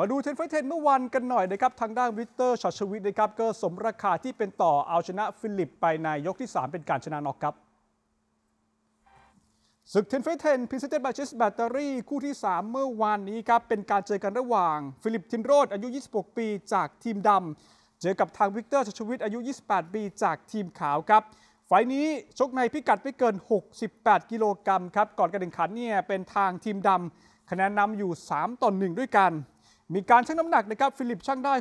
มาดูเทนไฟเทนเมื่อวันกันหน่อยนะครับทางด้านวิกเตอร์ชัชวิทนะครับก็สมราคาที่เป็นต่อเอาชนะฟิลิปไปในยกที่ 3 เป็นการชนะน็อกครับศึกเทนเฟเทนพิเศษบาชิสแบตเตอรี่คู่ที่ 3 เมื่อวานนี้ครับเป็นการเจอกันระหว่างฟิลิปทินโรดอายุ 26 ปี จากทีมดำเจอกับทางวิกเตอร์ชัชวิทอายุ 28 ปี จากทีมขาวครับไฟนี้ชกในพิกัดไม่เกิน 68กิโลกรัมครับก่อนการแข่งขันเนี่ยเป็นทางทีมดำคะแนนนำอยู่ 3ต่อ1ด้วยกันมีการชั่งน้ำหนักนะครับฟิลิปชั่งได้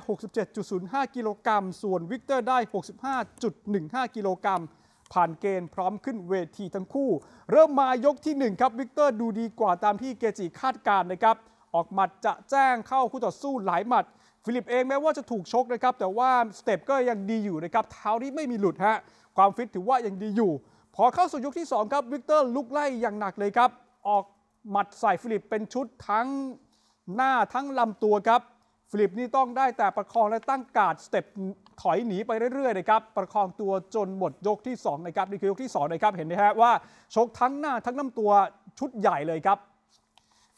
67.05 กิโลกรัมส่วนวิกเตอร์ได้ 65.15กิโลกรัมผ่านเกณฑ์พร้อมขึ้นเวทีทั้งคู่ เริ่มมายกที่ 1 ครับวิกเตอร์ดูดีกว่าตามที่เกจิคาดการนะครับออกหมัดจะแจ้งเข้าคู่ต่อสู้หลายหมัดฟิลิปเองแม้ว่าจะถูกชกนะครับแต่ว่าสเต็ปก็ยังดีอยู่นะครับเท้านี้ไม่มีหลุดฮะความฟิตถือว่ายังดีอยู่ พอเข้าสู่ยกที่2ครับวิกเตอร์ลุกไล่อย่างหนักเลยครับออกหมัดใส่ฟิลิปเป็นชุดทั้งหน้าทั้งลำตัวครับฟิลิปนี่ต้องได้แต่ประคองและตั้งการดสเต็ปถอยหนีไปเรื่อยๆ นะครับ ประคองตัวจนหมดยกที่2นะครับนี่คือยกที่2นะครับเห็นไหมฮะว่าชกทั้งหน้าทั้งลำตัวชุดใหญ่เลยครับ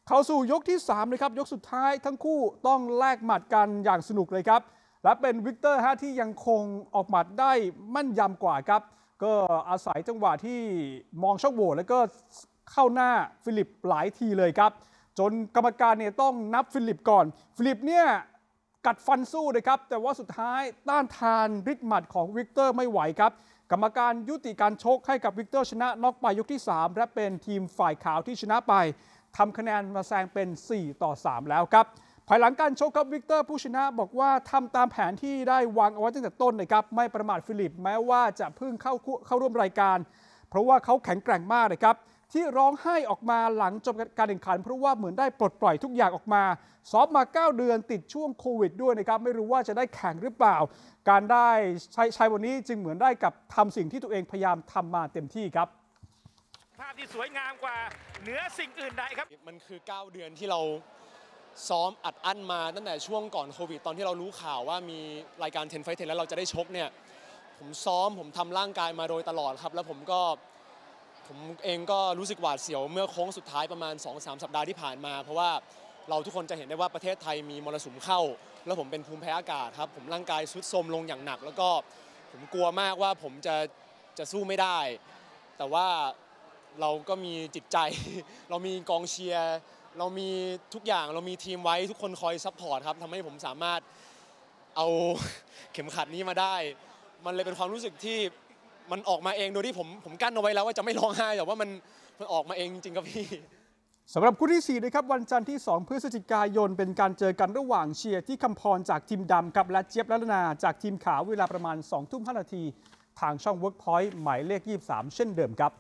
เข้าสู่ยกที่3นะครับยกสุดท้ายทั้งคู่ต้องแลกหมัดกันอย่างสนุกเลยครับ และเป็นวิกเตอร์ฮะที่ยังคงออกหมัดได้มั่นยำกว่าครับก็อาศัยจังหวะที่มองช่องโหว่แล้วก็เข้าหน้าฟิลิปหลายทีเลยครับจนกรรมการเนี่ยต้องนับฟิลิปก่อน ฟิลิปเนี่ยกัดฟันสู้นะครับ แต่ว่าสุดท้ายต้านทานริดหมัดของวิกเตอร์ไม่ไหวครับ กรรมการยุติการชกให้กับวิกเตอร์ชนะน็อกไปยกที่ 3 และเป็นทีมฝ่ายขาวที่ชนะไปทำคะแนนมาแซงเป็น4ต่อ3 แล้วครับ ภายหลังการชกกับวิกเตอร์ผู้ชนะ บอกว่าทำตามแผนที่ได้วางเอาไว้ตั้งแต่ต้นนะครับ ไม่ประมาทฟิลิปแม้ว่าจะเพิ่งเข้าเข้าร่วมรายการ เพราะว่าเขาแข็งแกร่งมากนะครับที่ร้องไห้ออกมาหลังจบการแข่งขัน เพราะว่าเหมือนได้ปลดปล่อยทุกอย่างออกมา ซ้อมมา 9 เดือน ติดช่วงโควิด ด้วยนะครับ ไม่รู้ว่าจะได้แข่งหรือเปล่า การได้ใช้ใช้วันนี้จึงเหมือนได้กับทำสิ่งที่ตัวเองพยายามทำมาเต็มที่ครับภาพที่สวยงามกว่าเหนือสิ่งอื่นใดครับ มันคือ 9เดือนที่เราซ้อมอัดอั้นมาตั้งแต่ช่วงก่อนโควิดตอนที่เรารู้ข่าวว่ามีรายการเทนไฟเทนแล้วเราจะได้ชกเนี่ย ผมซ้อมผมทำร่างกายมาโดยตลอดครับ แล้วผมก็ผมเองก็รู้สึกหวาดเสียวเมื่อโค้งสุดท้ายประมาณ2-3สัปดาห์ที่ผ่านมา เพราะว่าเราทุกคนจะเห็นได้ว่าประเทศไทยมีมรสุมเข้า แล้วผมเป็นภูมิแพ้อากาศครับผมร่างกายสุดโทรมลงอย่างหนัก แล้วก็ผมกลัวมากว่าผมจะจะสู้ไม่ได้ แต่ว่าเราก็มีจิตใจ เรามีกองเชียร์เรามีทุกอย่างเรามีทีมไว้ทุกคนคอยซัพพอร์ตครับทำให้ผมสามารถเอาเข็มขัดนี้มาได้ มันเลยเป็นความรู้สึกที่มันออกมาเองโดยที่ผมผมกั้นเอาไว้แล้วว่าจะไม่ร้องไห้แต่ว่ามันมันออกมาเองจริงครับพี่สำหรับคู่ที่4นะครับ วันจันทร์ที่ 2 พฤศจิกายน เป็นการเจอกันระหว่างเชียร์ที่คำพรจากทีมดำกับและเจี๊ยบรัตนาจากทีมขาวเวลาประมาณ2ทุ่ม5นาที ทางช่อง Workpoint หมายเลข23 เช่นเดิมครับ